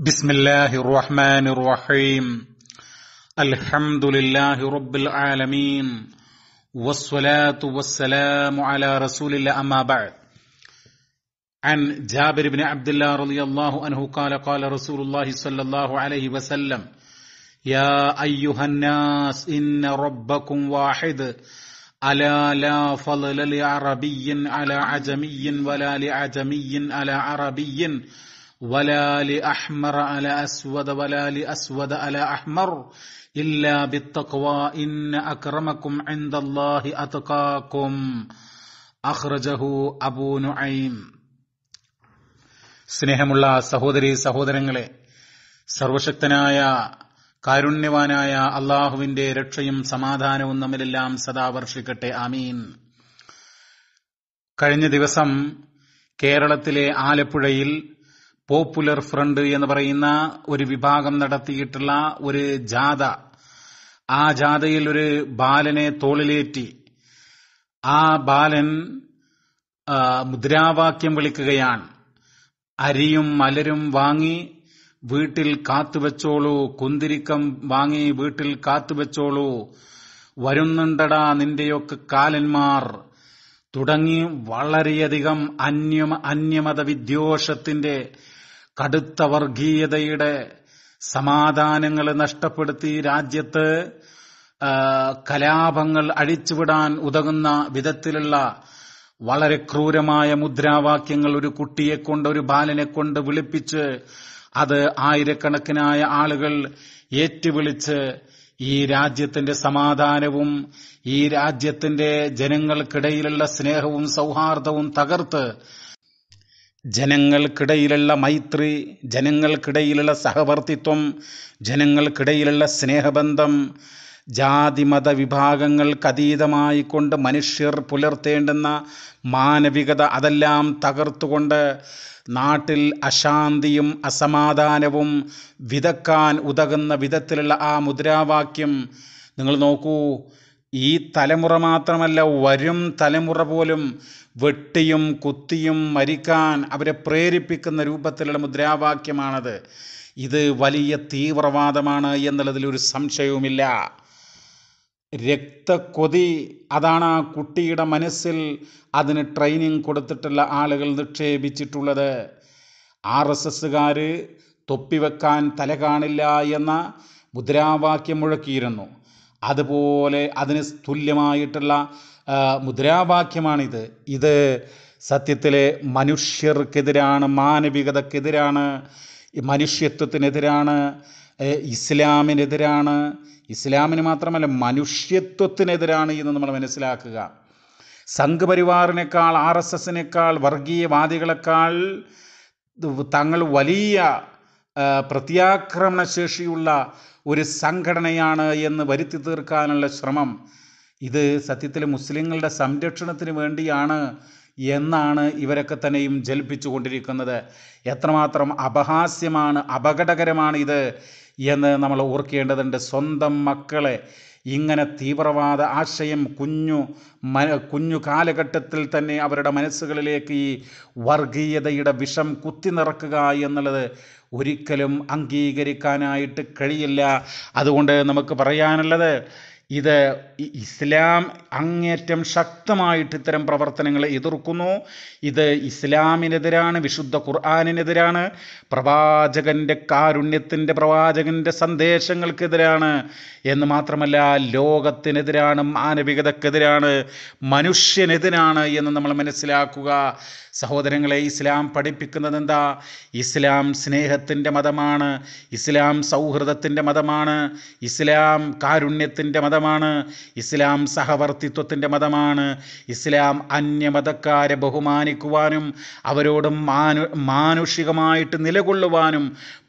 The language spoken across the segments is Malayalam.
بسم الله الرحمن الرحيم الحمد لله رب العالمين والصلاة والسلام على رسول الله أما بعد عن جابر بن عبد الله رضي الله عنه قال قال رسول الله صلى الله عليه وسلم يا أيها الناس إن ربكم واحد ألا لا فضل لعربي على عجمي ولا لعجمي على عربي വലാലി അഹ്മർ അല അസ്വദ വലാലി അസ്വദ അല അഹ്മർ ഇല്ലാ ബിത്തഖ്വ ഇന്ന അക്റമകും ഇൻദല്ലാഹി അത്ഖാക്കും അഖ്റജഹു അബൂ നുഐം സ്നേഹമുള്ള സഹോദരി സഹോദരങ്ങളെ സർവശക്തനായ കാരുണ്യവാനായ അള്ളാഹുവിന്റെ രക്ഷയും സമാധാനവും നമ്മിലെല്ലാം സദാ വർഷിക്കട്ടെ ആമീൻ കഴിഞ്ഞ ദിവസം കേരളത്തിലെ ആലപ്പുഴയിൽ പോപ്പുലർ ഫ്രണ്ട് എന്ന് പറയുന്ന ഒരു വിഭാഗം നടത്തിയിട്ടുള്ള ഒരു ജാഥ ആ ജാഥയിൽ ഒരു ബാലനെ തോളിലേറ്റി ആ ബാലൻ മുദ്രാവാക്യം വിളിക്കുകയാണ് അരിയും മലരും വാങ്ങി വീട്ടിൽ കാത്തുവച്ചോളൂ കുന്തിരിക്കം വാങ്ങി വീട്ടിൽ കാത്തുവച്ചോളൂ വരുന്നുണ്ടടാ നിന്റെയൊക്കെ കാലന്മാർ തുടങ്ങി വളരെയധികം അന്യമ അന്യമത വിദ്യോഷത്തിന്റെ കടുത്ത വർഗീയതയുടെ സമാധാനങ്ങൾ നഷ്ടപ്പെടുത്തി രാജ്യത്ത് കലാപങ്ങൾ അഴിച്ചുവിടാൻ ഉതകുന്ന വിധത്തിലുള്ള വളരെ ക്രൂരമായ മുദ്രാവാക്യങ്ങൾ ഒരു കുട്ടിയെ കൊണ്ട് ഒരു ബാലനെ കൊണ്ട് വിളിപ്പിച്ച് അത് ആയിരക്കണക്കിനായ ആളുകൾ ഏറ്റുവിളിച്ച് ഈ രാജ്യത്തിന്റെ സമാധാനവും ഈ രാജ്യത്തിന്റെ ജനങ്ങൾക്കിടയിലുള്ള സ്നേഹവും സൗഹാർദ്ദവും തകർത്ത് ജനങ്ങൾക്കിടയിലുള്ള മൈത്രി ജനങ്ങൾക്കിടയിലുള്ള സഹവർത്തിത്വം ജനങ്ങൾക്കിടയിലുള്ള സ്നേഹബന്ധം ജാതിമത വിഭാഗങ്ങൾക്കതീതമായി കൊണ്ട് മനുഷ്യർ പുലർത്തേണ്ടുന്ന മാനവികത അതെല്ലാം തകർത്തുകൊണ്ട് നാട്ടിൽ അശാന്തിയും അസമാധാനവും വിതക്കാൻ ഉതകുന്ന വിധത്തിലുള്ള ആ മുദ്രാവാക്യം നിങ്ങൾ നോക്കൂ ഈ തലമുറ മാത്രമല്ല വരും തലമുറ പോലും വെട്ടിയും കുത്തിയും മരിക്കാൻ അവരെ പ്രേരിപ്പിക്കുന്ന രൂപത്തിലുള്ള മുദ്രാവാക്യമാണത് ഇത് വലിയ തീവ്രവാദമാണ് എന്നുള്ളതിൽ ഒരു സംശയവുമില്ല രക്തക്കൊതി അതാണ് ആ കുട്ടിയുടെ മനസ്സിൽ അതിന് ട്രെയിനിങ് കൊടുത്തിട്ടുള്ള ആളുകൾ നിക്ഷേപിച്ചിട്ടുള്ളത് ആർ എസ് എസ്സുകാർ തൊപ്പിവെക്കാൻ തല കാണില്ല എന്ന മുദ്രാവാക്യം മുഴക്കിയിരുന്നു അതുപോലെ അതിന് തുല്യമായിട്ടുള്ള മുദ്രാവാക്യമാണിത് ഇത് സത്യത്തിലെ മനുഷ്യർക്കെതിരാണ് മാനവികതക്കെതിരാണ് മനുഷ്യത്വത്തിനെതിരാണ് ഇസ്ലാമിനെതിരാണ് ഇസ്ലാമിന് മാത്രമല്ല മനുഷ്യത്വത്തിനെതിരാണ് എന്ന് നമ്മൾ മനസ്സിലാക്കുക സംഘപരിവാറിനേക്കാൾ ആർ എസ് എസിനേക്കാൾ വർഗീയവാദികളെക്കാൾ തങ്ങൾ വലിയ പ്രത്യാക്രമണശേഷിയുള്ള ഒരു സംഘടനയാണ് എന്ന് വരുത്തി തീർക്കാനുള്ള ശ്രമം ഇത് സത്യത്തിൽ മുസ്ലിങ്ങളുടെ സംരക്ഷണത്തിന് വേണ്ടിയാണ് എന്നാണ് ഇവരൊക്കെ തന്നെയും ജലിപ്പിച്ചു കൊണ്ടിരിക്കുന്നത് എത്രമാത്രം അപഹാസ്യമാണ് അപകടകരമാണ് ഇത് എന്ന് നമ്മൾ ഓർക്കേണ്ടതുണ്ട് സ്വന്തം മക്കളെ ഇങ്ങനെ തീവ്രവാദ ആശയം കുഞ്ഞു മ കുഞ്ഞു കാലഘട്ടത്തിൽ തന്നെ അവരുടെ മനസ്സുകളിലേക്ക് ഈ വർഗീയതയുടെ വിഷം കുത്തി നിറക്കുക എന്നുള്ളത് ഒരിക്കലും അംഗീകരിക്കാനായിട്ട് കഴിയില്ല അതുകൊണ്ട് നമുക്ക് പറയാനുള്ളത് ഇത് ഇസ്ലാം അങ്ങേറ്റം ശക്തമായിട്ട് ഇത്തരം പ്രവർത്തനങ്ങളെ എതിർക്കുന്നു ഇത് ഇസ്ലാമിനെതിരാണ് വിശുദ്ധ ഖുർആാനിനെതിരാണ് പ്രവാചകൻ്റെ കാരുണ്യത്തിൻ്റെ പ്രവാചകൻ്റെ സന്ദേശങ്ങൾക്കെതിരാണ് എന്ന് മാത്രമല്ല ലോകത്തിനെതിരാണ് മാനവികതക്കെതിരാണ് മനുഷ്യനെതിരാണ് എന്ന് നമ്മൾ മനസ്സിലാക്കുക സഹോദരങ്ങളെ ഇസ്ലാം പഠിപ്പിക്കുന്നത് എന്താ ഇസ്ലാം സ്നേഹത്തിൻ്റെ മതമാണ് ഇസ്ലാം സൗഹൃദത്തിൻ്റെ മതമാണ് ഇസ്ലാം കാരുണ്യത്തിൻ്റെ മതമാണ് മതമാണ് ഇസ്ലാം സഹവർത്തിത്വത്തിൻ്റെ മതമാണ് ഇസ്ലാം അന്യമതക്കാരെ ബഹുമാനിക്കുവാനും അവരോട് മാനു മാനുഷികമായിട്ട് നിലകൊള്ളുവാനും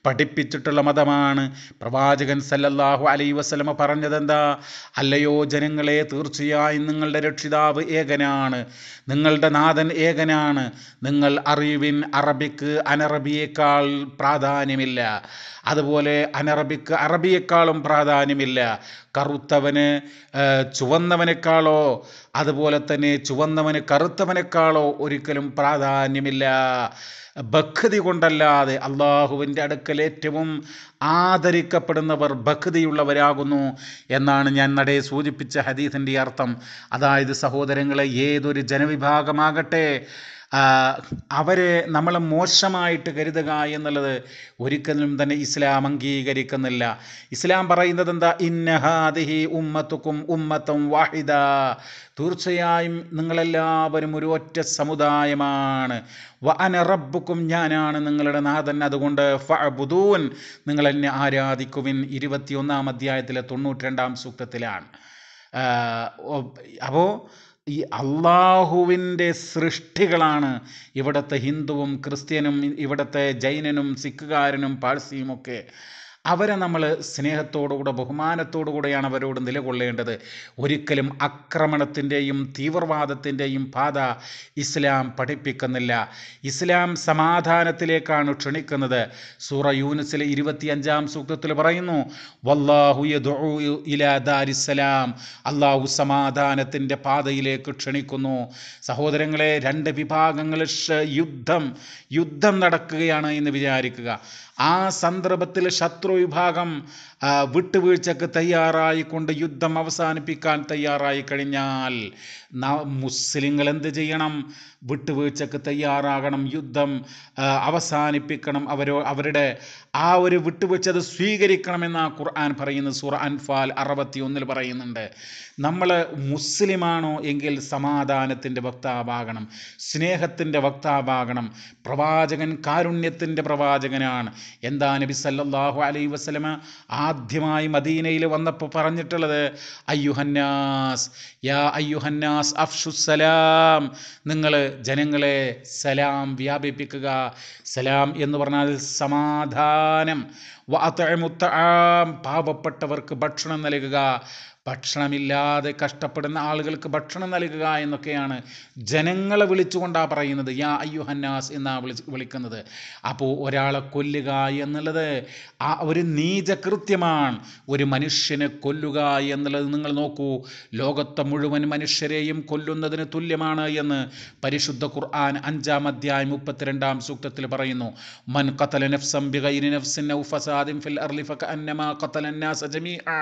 പഠിപ്പിച്ചിട്ടുള്ള മതമാണ് പ്രവാചകൻ സല്ലല്ലാഹു അലൈ വസ്ലമ പറഞ്ഞതെന്താ അല്ലയോ ജനങ്ങളെ തീർച്ചയായും നിങ്ങളുടെ രക്ഷിതാവ് ഏകനാണ് നിങ്ങളുടെ നാഥൻ ഏകനാണ് നിങ്ങൾ അറിവിൻ അറബിക്ക് അനറബിയേക്കാൾ പ്രാധാന്യമില്ല അതുപോലെ അനറബിക്ക് അറബിയേക്കാളും പ്രാധാന്യമില്ല കറുത്തവന് ചുവന്നവനേക്കാളോ അതുപോലെ തന്നെ ചുവന്നവന് കറുത്തവനേക്കാളോ ഒരിക്കലും പ്രാധാന്യമില്ല ഭക്തി കൊണ്ടല്ലാതെ അള്ളാഹുവിൻ്റെ അടുക്കൽ ഏറ്റവും ആദരിക്കപ്പെടുന്നവർ ഭക്തിയുള്ളവരാകുന്നു എന്നാണ് ഞാൻ നടയെ സൂചിപ്പിച്ച ഹദീസിൻ്റെ അർത്ഥം അതായത് സഹോദരങ്ങളെ ഏതൊരു ജനവിഭാഗമാകട്ടെ അവരെ നമ്മൾ മോശമായിട്ട് കരുതുക എന്നുള്ളത് ഒരിക്കലും തന്നെ ഇസ്ലാം അംഗീകരിക്കുന്നില്ല ഇസ്ലാം പറയുന്നത് എന്താ ഇന്നഹാദിഹി ഉമ്മത്തുക്കും ഉമ്മത്തും വാഹിദ തീർച്ചയായും നിങ്ങളെല്ലാവരും ഒരു ഒറ്റ സമുദായമാണ് വ അന റബ്ബുക്കും ഞാനാണ് നിങ്ങളുടെ നാഥൻ അതുകൊണ്ട് ഫഅബുദൂൻ നിങ്ങൾ എന്നെ ആരാധിക്കുവിൻ ഇരുപത്തിയൊന്നാം അധ്യായത്തിലെ തൊണ്ണൂറ്റി രണ്ടാം സൂക്തത്തിലാണ് അപ്പോൾ ഈ അള്ളാഹുവിൻ്റെ സൃഷ്ടികളാണ് ഇവിടുത്തെ ഹിന്ദുവും ക്രിസ്ത്യനും ഇവിടുത്തെ ജൈനനും സിഖുകാരനും പാഴ്സിയുമൊക്കെ അവരെ നമ്മൾ സ്നേഹത്തോടുകൂടെ ബഹുമാനത്തോടുകൂടെയാണ് അവരോട് നിലകൊള്ളേണ്ടത് ഒരിക്കലും അക്രമണത്തിൻ്റെയും തീവ്രവാദത്തിൻ്റെയും പാത ഇസ്ലാം പഠിപ്പിക്കുന്നില്ല ഇസ്ലാം സമാധാനത്തിലേക്കാണ് ക്ഷണിക്കുന്നത് സൂറ യൂനിസിലെ ഇരുപത്തിയഞ്ചാം സൂക്തത്തിൽ പറയുന്നു വല്ലാഹു ഇലാ അള്ളാഹു സമാധാനത്തിൻ്റെ പാതയിലേക്ക് ക്ഷണിക്കുന്നു സഹോദരങ്ങളെ രണ്ട് വിഭാഗങ്ങൾ യുദ്ധം യുദ്ധം നടക്കുകയാണ് എന്ന് വിചാരിക്കുക ആ സന്ദർഭത്തിൽ ശത്രു വിഭാഗം വിട്ടുവീഴ്ചക്ക് തയ്യാറായിക്കൊണ്ട് യുദ്ധം അവസാനിപ്പിക്കാൻ തയ്യാറായി കഴിഞ്ഞാൽ മുസ്ലിങ്ങൾ എന്ത് ചെയ്യണം വിട്ടുവീഴ്ചക്ക് തയ്യാറാകണം യുദ്ധം അവസാനിപ്പിക്കണം അവരോ അവരുടെ ആ ഒരു വിട്ടുവീഴ്ച അത് സ്വീകരിക്കണമെന്ന് ആ ഖുർആൻ പറയുന്നത് സൂറ അൻഫാൽ അറുപത്തി ഒന്നിൽ പറയുന്നുണ്ട് നമ്മൾ മുസ്ലിമാണോ എങ്കിൽ സമാധാനത്തിൻ്റെ വക്താവാകണം സ്നേഹത്തിൻ്റെ വക്താവാകണം പ്രവാചകൻ കാരുണ്യത്തിൻ്റെ പ്രവാചകനാണ് എന്താ നബി സല്ലാഹു അലൈ വസ്ലമ ആ ആദ്യമായി മദീനയിൽ വന്നപ്പോൾ പറഞ്ഞിട്ടുള്ളത് അയ്യുഹന്നാസ് യാ അയ്യുഹന്നാസ് അഫ്ഷുസലാം നിങ്ങൾ ജനങ്ങളെ സലാം വ്യാപിപ്പിക്കുക സലാം എന്ന് പറഞ്ഞാൽ സമാധാനം പാവപ്പെട്ടവർക്ക് ഭക്ഷണം നൽകുക ഭക്ഷണമില്ലാതെ കഷ്ടപ്പെടുന്ന ആളുകൾക്ക് ഭക്ഷണം നൽകുക എന്നൊക്കെയാണ് ജനങ്ങളെ വിളിച്ചുകൊണ്ടാണ് പറയുന്നത് യാ അയ്യു ഹന്നാസ് എന്നാണ് വിളി വിളിക്കുന്നത് അപ്പോൾ ഒരാളെ കൊല്ലുക എന്നുള്ളത് ആ ഒരു നീചകൃത്യമാണ് ഒരു മനുഷ്യനെ കൊല്ലുക എന്നുള്ളത് നിങ്ങൾ നോക്കൂ ലോകത്തെ മുഴുവൻ മനുഷ്യരെയും കൊല്ലുന്നതിന് തുല്യമാണ് എന്ന് പരിശുദ്ധ ഖുർആൻ അഞ്ചാം അധ്യായം മുപ്പത്തിരണ്ടാം സൂക്തത്തിൽ പറയുന്നു മൻ കത്തലൻ നഫ്സം ബിഗൈരി നഫ്സിൻ ഫിൽ അർലി ഫക അന്നമാ ജമീഅ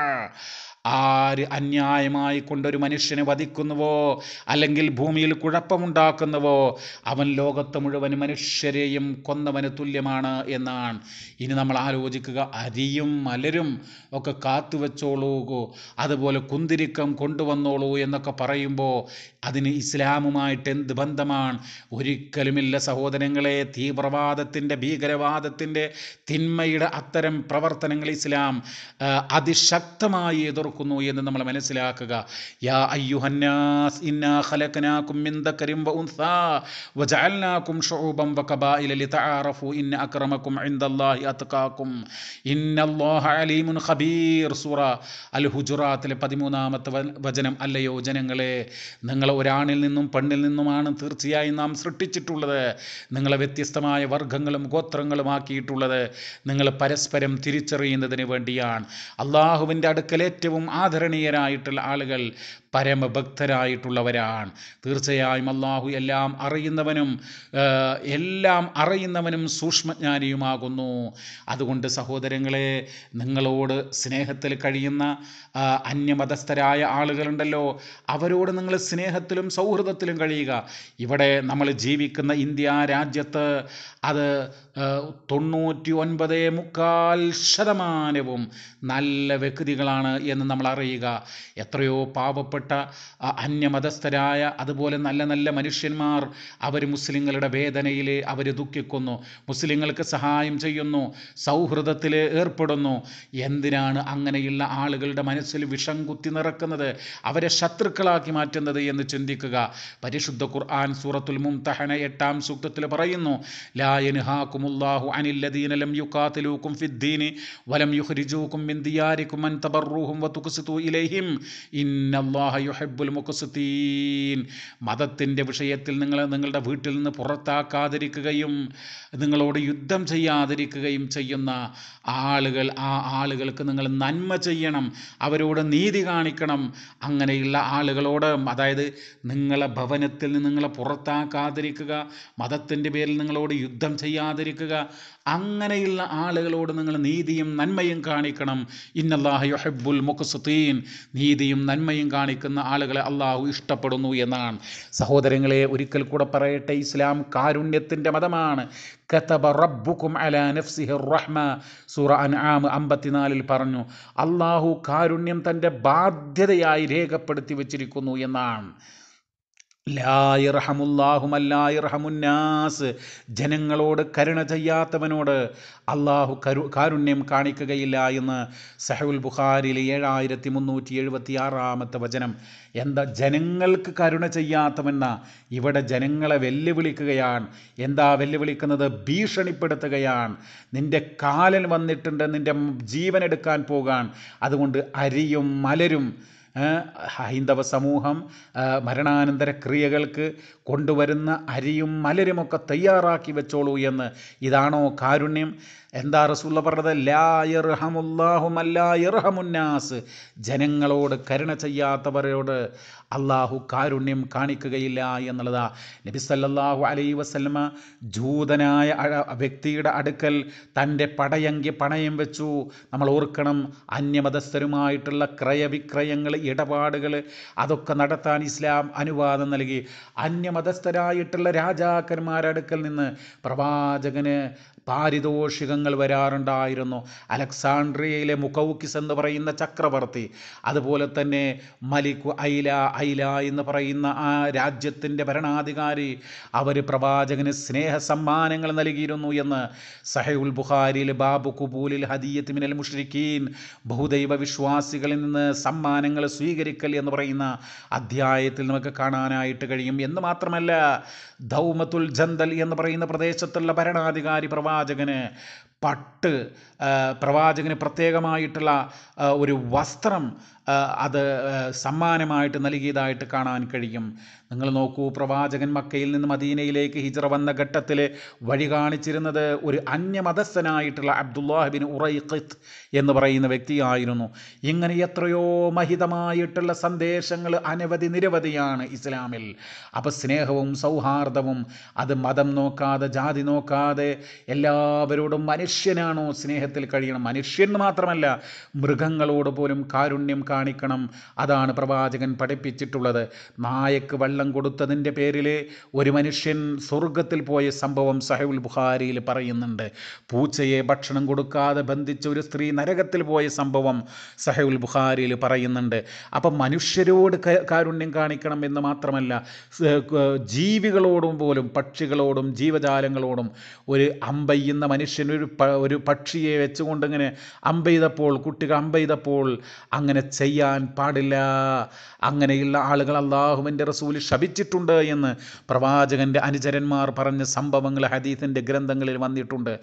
ആര് അന്യായമായി കൊണ്ടൊരു മനുഷ്യനെ വധിക്കുന്നുവോ അല്ലെങ്കിൽ ഭൂമിയിൽ കുഴപ്പമുണ്ടാക്കുന്നുവോ അവൻ ലോകത്ത് മുഴുവൻ മനുഷ്യരെയും കൊന്നവന് തുല്യമാണ് എന്നാണ് ഇനി നമ്മൾ ആലോചിക്കുക അരിയും മലരും ഒക്കെ കാത്തുവെച്ചോളൂ അതുപോലെ കുന്തിരിക്കം കൊണ്ടുവന്നോളൂ എന്നൊക്കെ പറയുമ്പോൾ അതിന് ഇസ്ലാമുമായിട്ട് എന്ത് ബന്ധമാണ് ഒരിക്കലുമില്ല സഹോദരങ്ങളെ തീവ്രവാദത്തിൻ്റെ ഭീകരവാദത്തിൻ്റെ തിന്മയുടെ അത്തരം പ്രവർത്തനങ്ങൾ ഇസ്ലാം അതിശക്തമായി എതിർക്കും കൊടുക്കുന്നു എന്ന് നമ്മൾ മനസ്സിലാക്കുക യാ അയ്യുഹന്നാസ് ഇന്നാ ഖലഖനാകും മിൻ ദക്കരിം വ ഉൻസാ വജഅൽനാകും വ വകബായില ലിതആറഫു ഇന്ന അക്രമകും ഇൻദല്ലാഹി അത്ഖാകും ഇന്നല്ലാഹ അലീമുൻ ഖബീർ സൂറ അൽ ഹുജുറാത്തിലെ പതിമൂന്നാമത്തെ വചനം അല്ലയോ ജനങ്ങളെ നിങ്ങളെ ഒരാണിൽ നിന്നും പെണ്ണിൽ നിന്നുമാണ് തീർച്ചയായും നാം സൃഷ്ടിച്ചിട്ടുള്ളത് നിങ്ങളെ വ്യത്യസ്തമായ വർഗങ്ങളും ഗോത്രങ്ങളും ആക്കിയിട്ടുള്ളത് നിങ്ങൾ പരസ്പരം തിരിച്ചറിയുന്നതിന് വേണ്ടിയാണ് അള്ളാഹുവിൻ്റെ അടുക്കൽ ഏറ്റവും ആദരണീയരായിട്ടുള്ള ആളുകൾ പരമഭക്തരായിട്ടുള്ളവരാണ് തീർച്ചയായും അള്ളാഹു എല്ലാം അറിയുന്നവനും എല്ലാം അറിയുന്നവനും സൂക്ഷ്മജ്ഞാനിയുമാകുന്നു അതുകൊണ്ട് സഹോദരങ്ങളെ നിങ്ങളോട് സ്നേഹത്തിൽ കഴിയുന്ന അന്യമതസ്ഥരായ ആളുകളുണ്ടല്ലോ അവരോട് നിങ്ങൾ സ്നേഹത്തിലും സൗഹൃദത്തിലും കഴിയുക ഇവിടെ നമ്മൾ ജീവിക്കുന്ന ഇന്ത്യ രാജ്യത്ത് അത് തൊണ്ണൂറ്റി ഒൻപത് മുക്കാൽ ശതമാനവും നല്ല വ്യക്തികളാണ് എന്ന് നമ്മൾ അറിയുക എത്രയോ പാവപ്പെട്ട പ്രിയപ്പെട്ട അന്യമതസ്ഥരായ അതുപോലെ നല്ല നല്ല മനുഷ്യന്മാർ അവർ മുസ്ലിങ്ങളുടെ വേദനയിൽ അവർ ദുഃഖിക്കുന്നു മുസ്ലിങ്ങൾക്ക് സഹായം ചെയ്യുന്നു സൗഹൃദത്തിൽ ഏർപ്പെടുന്നു എന്തിനാണ് അങ്ങനെയുള്ള ആളുകളുടെ മനസ്സിൽ വിഷം കുത്തി നിറക്കുന്നത് അവരെ ശത്രുക്കളാക്കി മാറ്റുന്നത് എന്ന് ചിന്തിക്കുക പരിശുദ്ധ ഖുർആൻ സൂറത്തുൽ മുംതഹന എട്ടാം സൂക്തത്തിൽ പറയുന്നു ലായൻഹാക്കുമുല്ലാഹു വലം യുഹരിജൂക്കും മിന്തിയാരിക്കും അൻ തബർറൂഹും വതുക്സിതു ഇലൈഹിം മതത്തിൻ്റെ വിഷയത്തിൽ നിങ്ങളെ നിങ്ങളുടെ വീട്ടിൽ നിന്ന് പുറത്താക്കാതിരിക്കുകയും നിങ്ങളോട് യുദ്ധം ചെയ്യാതിരിക്കുകയും ചെയ്യുന്ന ആളുകൾ ആ ആളുകൾക്ക് നിങ്ങൾ നന്മ ചെയ്യണം അവരോട് നീതി കാണിക്കണം അങ്ങനെയുള്ള ആളുകളോട് അതായത് നിങ്ങളെ ഭവനത്തിൽ നിന്ന് നിങ്ങളെ പുറത്താക്കാതിരിക്കുക മതത്തിൻ്റെ പേരിൽ നിങ്ങളോട് യുദ്ധം ചെയ്യാതിരിക്കുക അങ്ങനെയുള്ള ആളുകളോട് നിങ്ങൾ നീതിയും നന്മയും കാണിക്കണം ഇന്നല്ലാഹുഹബുൽ മുഖസുദ്ദീൻ നീതിയും നന്മയും കാണിക്കുന്ന ആളുകളെ അള്ളാഹു ഇഷ്ടപ്പെടുന്നു എന്നാണ് സഹോദരങ്ങളെ ഒരിക്കൽ കൂടെ പറയട്ടെ ഇസ്ലാം കാരുണ്യത്തിൻ്റെ മതമാണ് കതബ റബ്ബുക്കും അല നഫ്സിഹി റഹ്മ സൂറ അൻആം അമ്പത്തിനാലിൽ പറഞ്ഞു അള്ളാഹു കാരുണ്യം തൻ്റെ ബാധ്യതയായി രേഖപ്പെടുത്തി വച്ചിരിക്കുന്നു എന്നാണ് ലായിറഹമുല്ലാഹുമല്ലായിറഹമുന്നാസ് ജനങ്ങളോട് കരുണ ചെയ്യാത്തവനോട് അള്ളാഹു കരു കാരുണ്യം കാണിക്കുകയില്ല എന്ന് സഹുൽ ബുഖാരിലെ ഏഴായിരത്തി മുന്നൂറ്റി എഴുപത്തി ആറാമത്തെ വചനം എന്താ ജനങ്ങൾക്ക് കരുണ ചെയ്യാത്തവെന്ന ഇവിടെ ജനങ്ങളെ വെല്ലുവിളിക്കുകയാണ് എന്താ വെല്ലുവിളിക്കുന്നത് ഭീഷണിപ്പെടുത്തുകയാണ് നിൻ്റെ കാലൻ വന്നിട്ടുണ്ട് നിൻ്റെ ജീവനെടുക്കാൻ പോകാൻ അതുകൊണ്ട് അരിയും മലരും ഹൈന്ദവ സമൂഹം മരണാനന്തര ക്രിയകൾക്ക് കൊണ്ടുവരുന്ന അരിയും മലരുമൊക്കെ തയ്യാറാക്കി വെച്ചോളൂ എന്ന് ഇതാണോ കാരുണ്യം എന്താ റസൂള്ള പറഞ്ഞത് ലായർഹമുല്ലാഹുമല്ലായർഹമുന്നാസ് ജനങ്ങളോട് കരുണ ചെയ്യാത്തവരോട് അള്ളാഹു കാരുണ്യം കാണിക്കുകയില്ല എന്നുള്ളതാ നബി അലൈ വസ്ലമ ജൂതനായ വ്യക്തിയുടെ അടുക്കൽ തൻ്റെ പടയങ്കി പണയം വെച്ചു നമ്മൾ ഓർക്കണം അന്യമതസ്ഥരുമായിട്ടുള്ള ക്രയവിക്രയങ്ങൾ ഇടപാടുകൾ അതൊക്കെ നടത്താൻ ഇസ്ലാം അനുവാദം നൽകി അന്യമതസ്ഥരായിട്ടുള്ള രാജാക്കന്മാരടുക്കൽ നിന്ന് പ്രവാചകന് പാരിതോഷികങ്ങൾ വരാറുണ്ടായിരുന്നു അലക്സാണ്ട്രിയയിലെ മുക്കൗക്കിസ് എന്ന് പറയുന്ന ചക്രവർത്തി അതുപോലെ തന്നെ മലിക് ഐല ഐല എന്ന് പറയുന്ന ആ രാജ്യത്തിൻ്റെ ഭരണാധികാരി അവർ പ്രവാചകന് സ്നേഹ സമ്മാനങ്ങൾ നൽകിയിരുന്നു എന്ന് സഹയുൽ ബുഖാരിൽ ബാബു കുബൂലിൽ ഹദീയത്ത് മിനൽ മുഷ്രിഖീൻ ബഹുദൈവ വിശ്വാസികളിൽ നിന്ന് സമ്മാനങ്ങൾ സ്വീകരിക്കൽ എന്ന് പറയുന്ന അധ്യായത്തിൽ നമുക്ക് കാണാനായിട്ട് കഴിയും എന്ന് മാത്രമല്ല ദൗമത്തുൽ ജന്തൽ എന്ന് പറയുന്ന പ്രദേശത്തുള്ള ഭരണാധികാരി പ്രവാ जगने പട്ട് പ്രവാചകന് പ്രത്യേകമായിട്ടുള്ള ഒരു വസ്ത്രം അത് സമ്മാനമായിട്ട് നൽകിയതായിട്ട് കാണാൻ കഴിയും നിങ്ങൾ നോക്കൂ പ്രവാചകൻ മക്കയിൽ നിന്ന് മദീനയിലേക്ക് ഹിജറ വന്ന ഘട്ടത്തിൽ വഴി കാണിച്ചിരുന്നത് ഒരു അന്യമതസ്ഥനായിട്ടുള്ള അബ്ദുല്ലാഹിബിൻ ഉറൈഖിത്ത് എന്ന് പറയുന്ന വ്യക്തിയായിരുന്നു ഇങ്ങനെ എത്രയോ മഹിതമായിട്ടുള്ള സന്ദേശങ്ങൾ അനവധി നിരവധിയാണ് ഇസ്ലാമിൽ അപ്പോൾ സ്നേഹവും സൗഹാർദ്ദവും അത് മതം നോക്കാതെ ജാതി നോക്കാതെ എല്ലാവരോടും മനുഷ്യ മനുഷ്യനാണോ സ്നേഹത്തിൽ കഴിയണം മനുഷ്യൻ മാത്രമല്ല മൃഗങ്ങളോട് പോലും കാരുണ്യം കാണിക്കണം അതാണ് പ്രവാചകൻ പഠിപ്പിച്ചിട്ടുള്ളത് നായക്ക് വള്ളം കൊടുത്തതിൻ്റെ പേരിൽ ഒരു മനുഷ്യൻ സ്വർഗത്തിൽ പോയ സംഭവം സഹബുൽ ബുഖാരിയിൽ പറയുന്നുണ്ട് പൂച്ചയെ ഭക്ഷണം കൊടുക്കാതെ ബന്ധിച്ച ഒരു സ്ത്രീ നരകത്തിൽ പോയ സംഭവം സഹബുൽ ബുഖാരിയിൽ പറയുന്നുണ്ട് അപ്പം മനുഷ്യരോട് കാരുണ്യം കാണിക്കണം എന്ന് മാത്രമല്ല ജീവികളോടും പോലും പക്ഷികളോടും ജീവജാലങ്ങളോടും ഒരു അമ്പയ്യുന്ന മനുഷ്യൻ ഒരു ഒരു പക്ഷിയെ വെച്ചുകൊണ്ടിങ്ങനെ അമ്പെയ്തപ്പോൾ കുട്ടികൾ അമ്പെയ്തപ്പോൾ അങ്ങനെ ചെയ്യാൻ പാടില്ല അങ്ങനെയുള്ള ആളുകൾ അള്ളാഹുവിൻ്റെ റസൂൽ ശപിച്ചിട്ടുണ്ട് എന്ന് പ്രവാചകൻ്റെ അനുചരന്മാർ പറഞ്ഞ സംഭവങ്ങൾ ഹദീഫിൻ്റെ ഗ്രന്ഥങ്ങളിൽ വന്നിട്ടുണ്ട്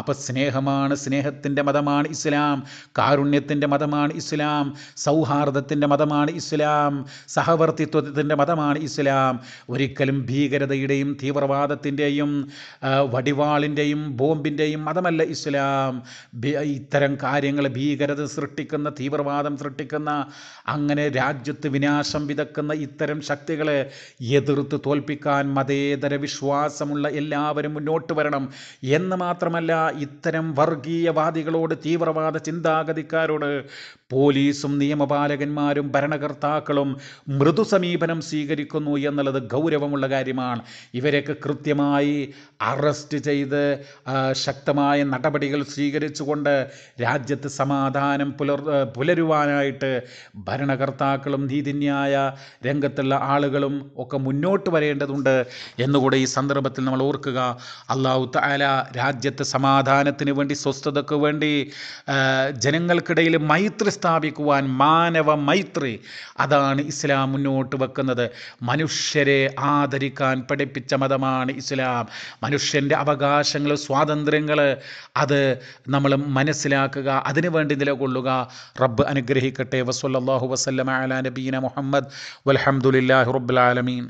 അപ്പോൾ സ്നേഹമാണ് സ്നേഹത്തിൻ്റെ മതമാണ് ഇസ്ലാം കാരുണ്യത്തിൻ്റെ മതമാണ് ഇസ്ലാം സൗഹാർദ്ദത്തിൻ്റെ മതമാണ് ഇസ്ലാം സഹവർത്തിത്വത്തിൻ്റെ മതമാണ് ഇസ്ലാം ഒരിക്കലും ഭീകരതയുടെയും തീവ്രവാദത്തിൻ്റെയും വടിവാളിൻ്റെയും ബോംബിൻ്റെയും മതമല്ല ഇസ്ലാം ഇത്തരം കാര്യങ്ങൾ ഭീകരത സൃഷ്ടിക്കുന്ന തീവ്രവാദം സൃഷ്ടിക്കുന്ന അങ്ങനെ രാജ്യത്ത് വിനാശം വിതക്കുന്ന ഇത്തരം ശക്തികളെ എതിർത്ത് തോൽപ്പിക്കാൻ മതേതര വിശ്വാസമുള്ള എല്ലാവരും മുന്നോട്ട് വരണം എന്ന് മാത്രമല്ല ഇത്തരം വർഗീയവാദികളോട് തീവ്രവാദ ചിന്താഗതിക്കാരോട് പോലീസും നിയമപാലകന്മാരും ഭരണകർത്താക്കളും മൃദു സമീപനം സ്വീകരിക്കുന്നു എന്നുള്ളത് ഗൗരവമുള്ള കാര്യമാണ് ഇവരെയൊക്കെ കൃത്യമായി അറസ്റ്റ് ചെയ്ത് ശക്തമായ നടപടികൾ സ്വീകരിച്ചുകൊണ്ട് രാജ്യത്ത് സമാധാനം പുലർ പുലരുവാനായിട്ട് ഭരണകർത്താക്കളും നീതിന്യായ രംഗത്തുള്ള ആളുകളും ഒക്കെ മുന്നോട്ട് വരേണ്ടതുണ്ട് എന്നുകൂടെ ഈ സന്ദർഭത്തിൽ നമ്മൾ ഓർക്കുക അള്ളാഹു താല രാജ്യത്ത് സമാധാനത്തിന് വേണ്ടി സ്വസ്ഥതയ്ക്ക് വേണ്ടി ജനങ്ങൾക്കിടയിൽ മൈത്രി സ്ഥാപിക്കുവാൻ മാനവ മൈത്രി അതാണ് ഇസ്ലാം മുന്നോട്ട് വെക്കുന്നത് മനുഷ്യരെ ആദരിക്കാൻ പഠിപ്പിച്ച മതമാണ് ഇസ്ലാം മനുഷ്യൻ്റെ അവകാശങ്ങൾ സ്വാതന്ത്ര്യങ്ങൾ അത് നമ്മൾ മനസ്സിലാക്കുക അതിനു വേണ്ടി നിലകൊള്ളുക റബ്ബ് അനുഗ്രഹിക്കട്ടെ വസ്വല്ലാഹു വസ്ലമ അലാ നബീന മുഹമ്മദ് വലഹമുല്ലാഹി റബ്ബുലാലമീൻ